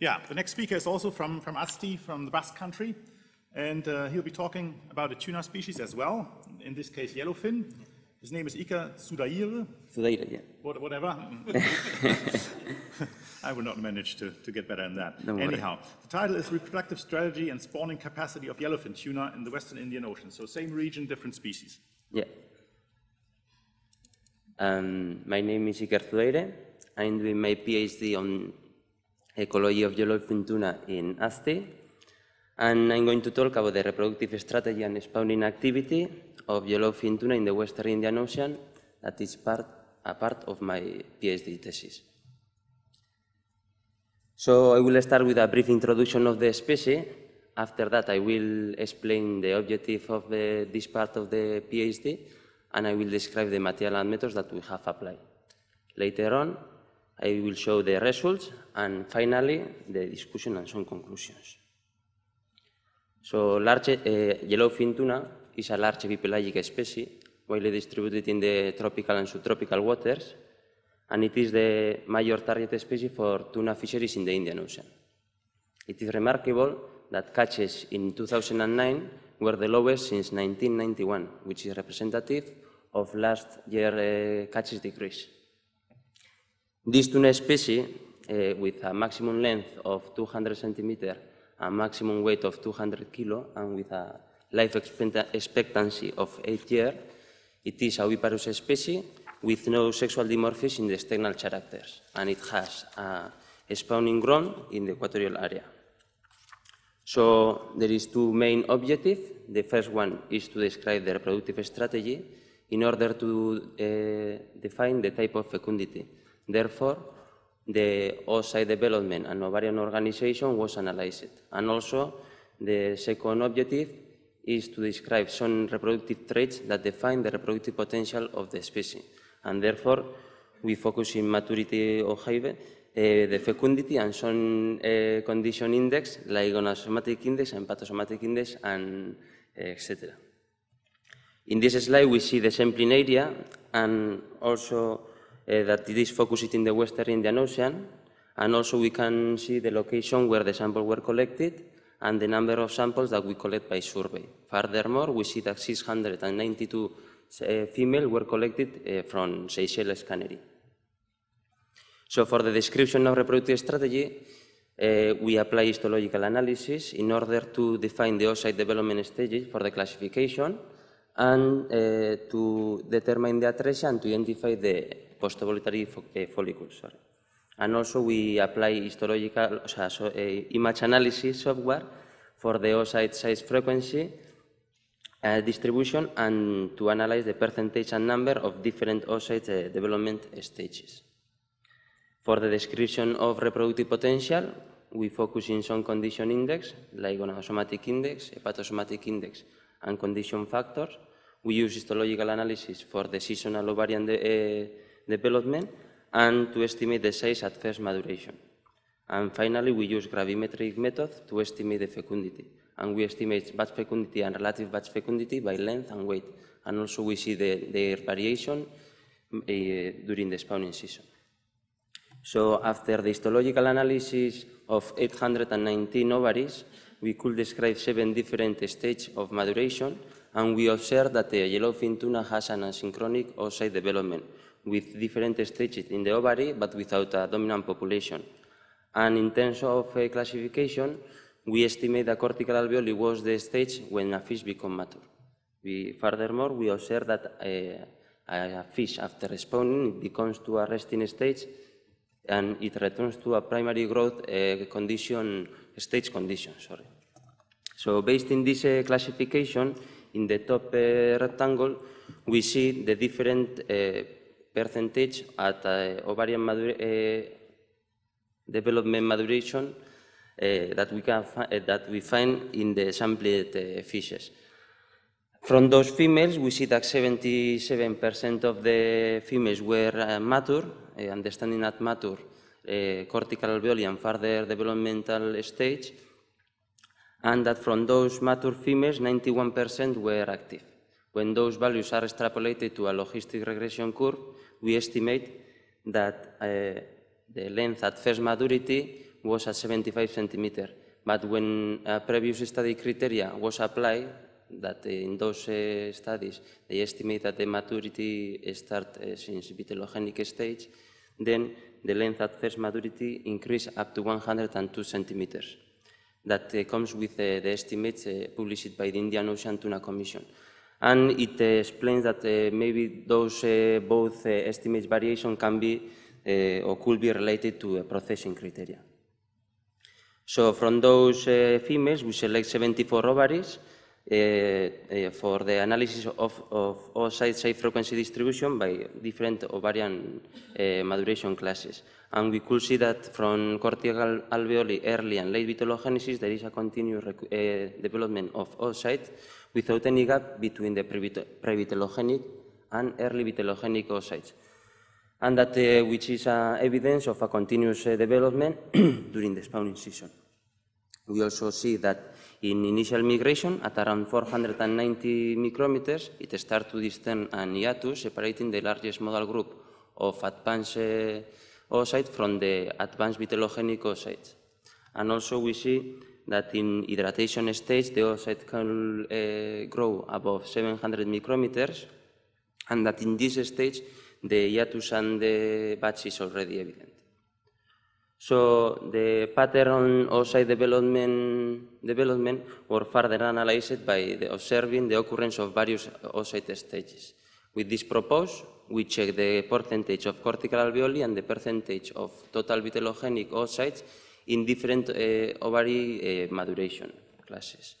Yeah, the next speaker is also from, from Asti, from the Basque country, and uh, he'll be talking about a tuna species as well, in this case yellowfin. His name is Ika Sudaire. Sudair, yeah. What, whatever. I will not manage to, to get better than that. No Anyhow, the title is Reproductive Strategy and Spawning Capacity of Yellowfin Tuna in the Western Indian Ocean. So same region, different species. Yeah. Um, my name is Iker Sudaire. I'm doing my PhD on ecology of yellowfin tuna in ASTI. And I'm going to talk about the reproductive strategy and spawning activity of yellowfin tuna in the Western Indian Ocean that is part, a part of my PhD thesis. So I will start with a brief introduction of the species. After that, I will explain the objective of the, this part of the PhD, and I will describe the material and methods that we have applied. Later on, I will show the results and finally the discussion and some conclusions. So large uh, eh, yellowfin tuna is a large epipelagic species widely distributed in the tropical and subtropical waters and it is the major target species for tuna fisheries in the Indian Ocean. It is remarkable that catches in 2009 were the lowest since 1991, which is representative of last year's uh, eh, catches decrease. This tuna species, uh, with a maximum length of 200 centimeters, a maximum weight of 200 kilo, and with a life expectancy of 8 years, it is a viviparous species with no sexual dimorphism in the external characters, and it has a spawning ground in the equatorial area. So there is two main objectives. The first one is to describe the reproductive strategy in order to uh, define the type of fecundity Therefore, the OSI development and ovarian organization was analyzed. And also, the second objective is to describe some reproductive traits that define the reproductive potential of the species. And therefore, we focus in maturity of hive, uh, the fecundity and some uh, condition index, like gonadosomatic index and pathosomatic index, and uh, eh, etc. In this slide, we see the sampling area and also Eh, that this focused in the Western Indian Ocean, and also we can see the location where the samples were collected and the number of samples that we collect by survey. Furthermore, we see that 692 uh, eh, were collected uh, from Seychelles Canary. So for the description of reproductive strategy, uh, we apply histological analysis in order to define the oocyte development stages for the classification and uh, to determine the atresia and to identify the postovolitary fo uh, follicles. Sorry. And also we apply histological so, so, uh, eh, image analysis software for the oocyte size frequency distribution and to analyze the percentage and number of different oocyte development stages. For the description of reproductive potential, we focus in some condition index, like gonadosomatic index, hepatosomatic index, and condition factors. We use histological analysis for the seasonal ovarian de uh, development and to estimate the size at first maturation. And finally, we use gravimetric method to estimate the fecundity. And we estimate batch fecundity and relative batch fecundity by length and weight. And also we see the, variation uh, during the spawning season. So after the histological analysis of 819 ovaries, we could describe seven different stages of maturation, and we observed that the yellowfin tuna has an asynchronic oocyte development with different stages in the ovary, but without a dominant population. And in terms of uh, classification, we estimate that cortical alveoli was the stage when a fish become mature. We, furthermore, we observe that a, uh, a fish, after spawning, it becomes to a resting stage and it returns to a primary growth eh, condition, stage condition, sorry. So based in this eh, classification, in the top eh, rectangle, we see the different percentage at ovarian madura development maduration that, we can that we find in the sampled fishes. From those females, we see that 77% of the females were uh, mature, uh, understanding at mature uh, cortical alveoli and further developmental stage, and that from those mature females, 91% were active. When those values are extrapolated to a logistic regression curve, we estimate that eh, the length at first maturity was at 75 centimeter. But when previous study criteria was applied, that in those eh, studies they estimate that the maturity starts eh, since vitellogenic stage, then the length at first maturity increased up to 102 centimeters. That eh, comes with the estimates published by the Indian Ocean Tuna Commission and it uh, explains that uh, maybe those uh, both uh, estimates variation can be or could be related to processing criteria. So from those females, we select 74 ovaries uh, for the analysis of, of oocyte site frequency distribution by different ovarian eh, maduration classes. And we could see that from cortical alveoli early and late vitellogenesis, there is a continuous development of oocytes without any gap between the pre-vitellogenic and early vitellogenic oocytes and that uh, which is uh, evidence of a continuous uh, development during the spawning season. We also see that in initial migration, at around 490 micrometers, it starts to distend an hiatus, separating the largest modal group of advanced uh, oocytes from the advanced vitellogenic oocytes. And also we see that in hydration stage, the oocyte can uh, grow above 700 micrometers, and that in this stage, the hiatus and the batch is already evident. So the pattern of site development, development were further analyzed by the observing the occurrence of various oocyte stages. With this proposed, we check the percentage of cortical alveoli and the percentage of total vitellogenic oocytes in different uh, ovary uh, classes.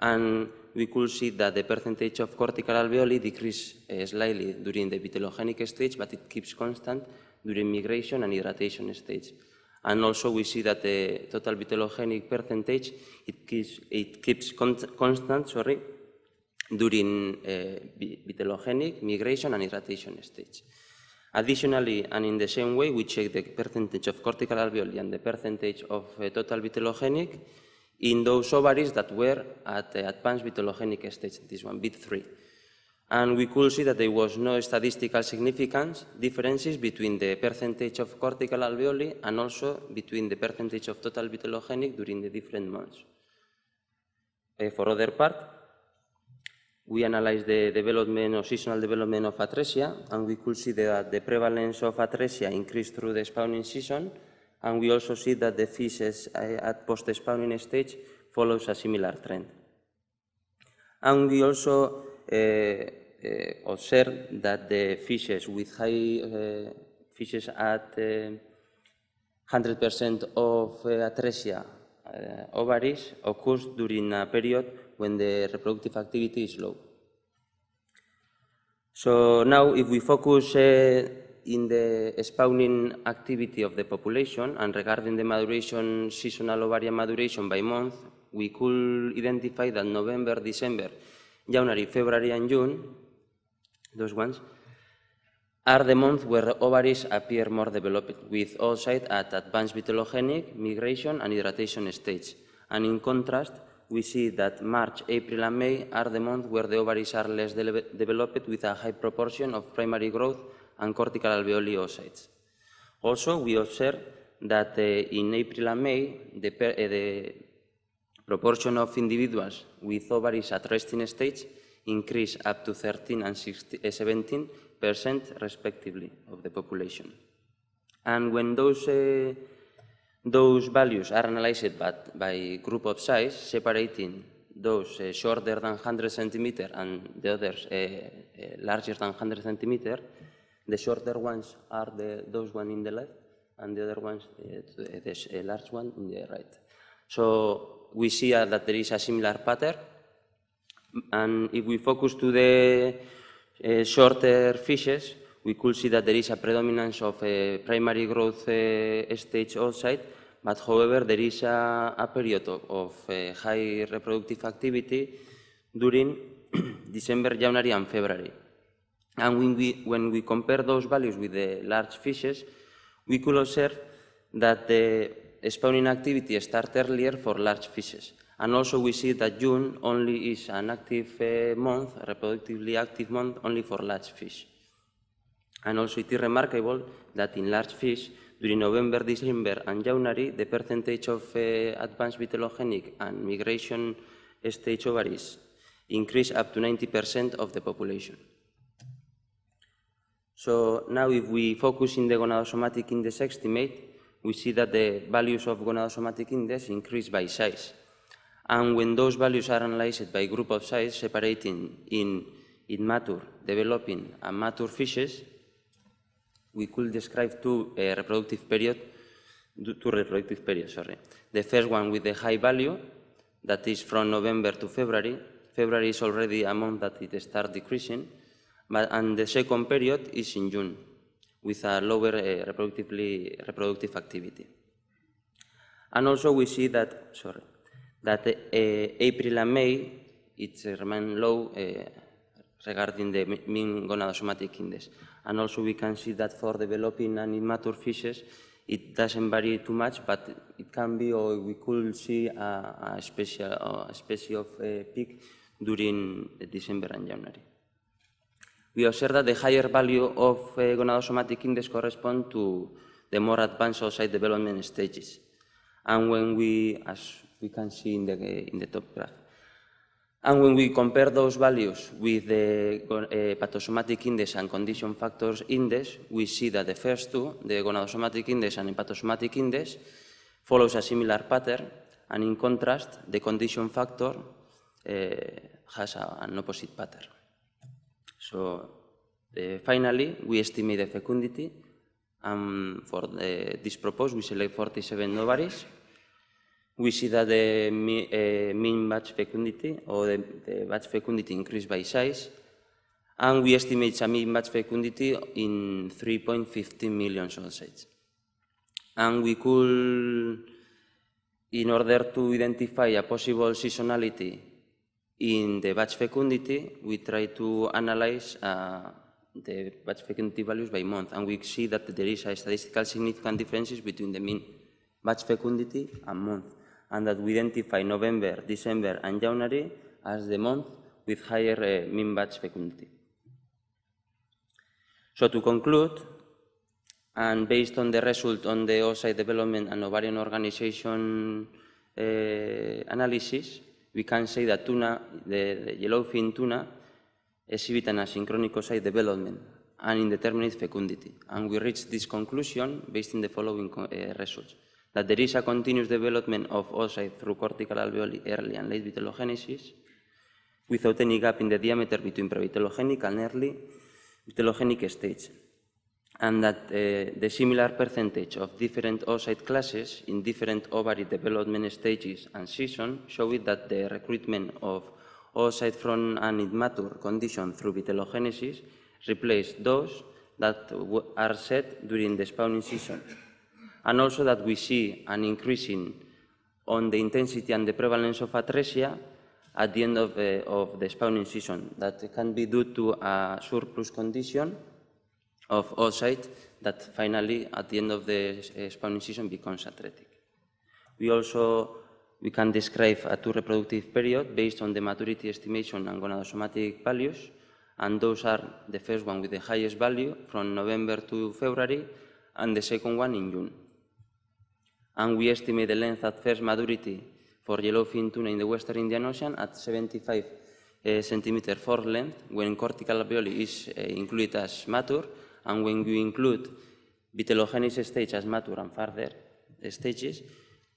And we could see that the percentage of cortical alveoli decreased uh, eh, slightly during the vitellogenic stage, but it keeps constant during migration and hydration stage. And also we see that the total vitellogenic percentage, it keeps, it keeps constant sorry, during uh, vitellogenic, migration, and irradiation stage. Additionally, and in the same way, we check the percentage of cortical alveoli and the percentage of uh, total vitellogenic in those ovaries that were at the advanced vitellogenic stage, this one, bit 3 and we could see that there was no statistical significance differences between the percentage of cortical alveoli and also between the percentage of total vitellogenic during the different months. Uh, for other part, we analyzed the development or seasonal development of atresia, and we could see that the prevalence of atresia increased through the spawning season, and we also see that the fishes eh, at post-spawning stage follows a similar trend. And we also Eh, eh, observed that the fishes with high eh, fishes at 100% of atresia ovaries occurs during a period when the reproductive activity is low. So now if we focus in the spawning activity of the population and regarding the maduration, seasonal ovarian maduration by month, we could identify that November, December January, February, and June, those ones, are the months where ovaries appear more developed, with all sites at advanced vitellogenic, migration, and hydration stage. And in contrast, we see that March, April, and May are the months where the ovaries are less de developed with a high proportion of primary growth and cortical alveoli oocytes. Also, we observe that uh, in April and May, the, uh, the Proportion of individuals with ovaries at resting stage increased up to 13 and eh, 17 percent respectively of the population. And when those uh, those values are analyzed by, by group of size, separating those uh, shorter than 100 centimeter and the others uh, larger than 100 centimeter, the shorter ones are the, those one in the left and the other ones, the large one in the right. So we see uh, that there is a similar pattern. And if we focus to the uh, shorter fishes, we could see that there is a predominance of a uh, primary growth uh, stage outside, but however, there is a, a period of, of uh, high reproductive activity during December, January, and February. And when we, when we compare those values with the large fishes, we could observe that the spawning activity starts earlier for large fishes. And also we see that June only is an active uh, month, a reproductively active month, only for large fish. And also it is remarkable that in large fish, during November, December, and January, the percentage of uh, advanced vitellogenic and migration eh, stage ovaries increase up to 90% of the population. So now if we focus in the gonadosomatic index estimate, we see that the values of gonadosomatic index increase by size. And when those values are analyzed by group of size, separating in mature, developing, and mature fishes, we could describe two uh, reproductive period, two reproductive periods. Sorry, the first one with the high value, that is from November to February. February is already a month that it starts decreasing, but and the second period is in June with a lower uh, reproductively, reproductive activity. And also we see that, sorry, that uh, April and May, it remain low eh, regarding the mean gonadosomatic index. And also we can see that for developing and immature fishes, it doesn't vary too much, but it can be, or we could see a, a special a species of uh, peak during December and January. we observe that the higher value of uh, eh, gonadosomatic index correspond to the more advanced oocyte development stages. And when we, as we can see in the, eh, in the top graph, and when we compare those values with the uh, eh, pathosomatic index and condition factors index, we see that the first two, the gonadosomatic index and hepatosomatic index, follows a similar pattern, and in contrast, the condition factor uh, has a, an opposite pattern. So eh, finally, we estimate the fecundity, and for this eh, purpose, we select 47 ovaries. We see that the eh, mean batch fecundity or the, the batch fecundity increased by size, and we estimate a mean batch fecundity in 3.15 million sausage. And we could, in order to identify a possible seasonality in the batch fecundity, we try to analyze uh, the batch fecundity values by month, and we see that there is a statistical significant differences between the mean batch fecundity and month, and that we identify November, December, and January as the month with higher uh, mean batch fecundity. So to conclude, and based on the result on the oocyte development and ovarian organization uh, analysis, we can say that tuna, the, the yellowfin tuna, exhibit an asynchronicous development and indeterminate fecundity. And we reach this conclusion based on the following uh, research, that there is a continuous development of oocyte through cortical alveoli early and late vitellogenesis, without any gap in the diameter between previtellogenic and early vitellogenic stage and that uh, the similar percentage of different oocyte classes in different ovary development stages and season showed that the recruitment of oocyte from an immature condition through vitellogenesis replaced those that are set during the spawning season, and also that we see an increasing on the intensity and the prevalence of atresia at the end of, uh, of the spawning season that can be due to a surplus condition of oocyte that finally, at the end of the eh, spawning season, becomes atretic. We also we can describe a two reproductive period based on the maturity estimation and gonadosomatic values, and those are the first one with the highest value from November to February, and the second one in June. And we estimate the length at first maturity for yellowfin tuna in the Western Indian Ocean at 75 uh, centimeter for length when cortical alveoli is uh, included as mature and when you include Vitellogenesis stage as mature and further stages,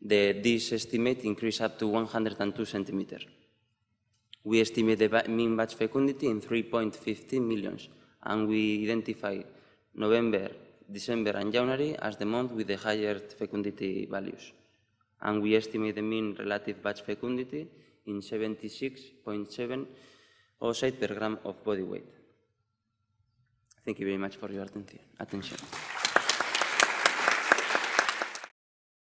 the, this estimate increases up to 102 centimeters. We estimate the mean batch fecundity in 3.15 million, and we identify November, December, and January as the month with the higher fecundity values. And we estimate the mean relative batch fecundity in 76.7 oocytes per gram of body weight. Thank you very much for your attention.